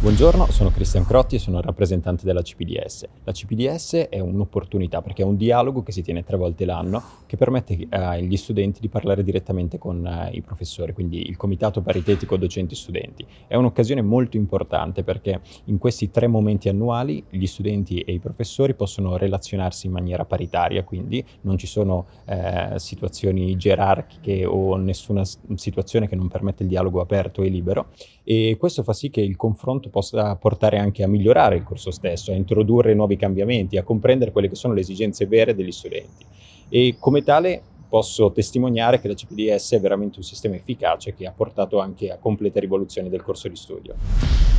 Buongiorno, sono Cristian Crotti e sono rappresentante della CPDS. La CPDS è un'opportunità perché è un dialogo che si tiene tre volte l'anno che permette eh, agli studenti di parlare direttamente con eh, i professori, quindi il comitato paritetico docenti-studenti. È un'occasione molto importante perché in questi tre momenti annuali gli studenti e i professori possono relazionarsi in maniera paritaria, quindi non ci sono eh, situazioni gerarchiche o nessuna situazione che non permette il dialogo aperto e libero e questo fa sì che il confronto possa portare anche a migliorare il corso stesso, a introdurre nuovi cambiamenti, a comprendere quelle che sono le esigenze vere degli studenti. E come tale posso testimoniare che la CPDS è veramente un sistema efficace che ha portato anche a complete rivoluzioni del corso di studio.